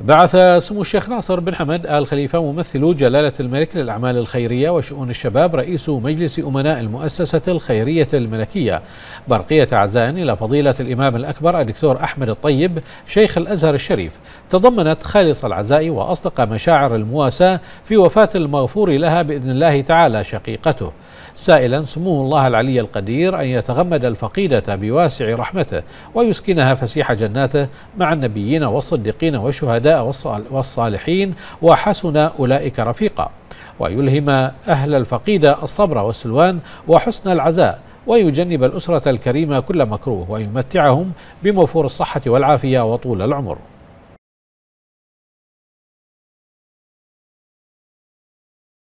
بعث سمو الشيخ ناصر بن حمد آل خليفة ممثل جلالة الملك للأعمال الخيرية وشؤون الشباب رئيس مجلس أمناء المؤسسة الخيرية الملكية برقية عزاء إلى فضيلة الإمام الأكبر الدكتور أحمد الطيب شيخ الأزهر الشريف تضمنت خالص العزاء وأصدق مشاعر المواساة في وفاة المغفور لها بإذن الله تعالى شقيقته سائلا سمو الله العلي القدير أن يتغمد الفقيدة بواسع رحمته ويسكنها فسيح جناته مع النبيين والصديقين والشهداء والصالحين وحسن أولئك رفيقا ويلهم أهل الفقيدة الصبر والسلوان وحسن العزاء ويجنب الأسرة الكريمة كل مكروه ويمتعهم بموفور الصحة والعافية وطول العمر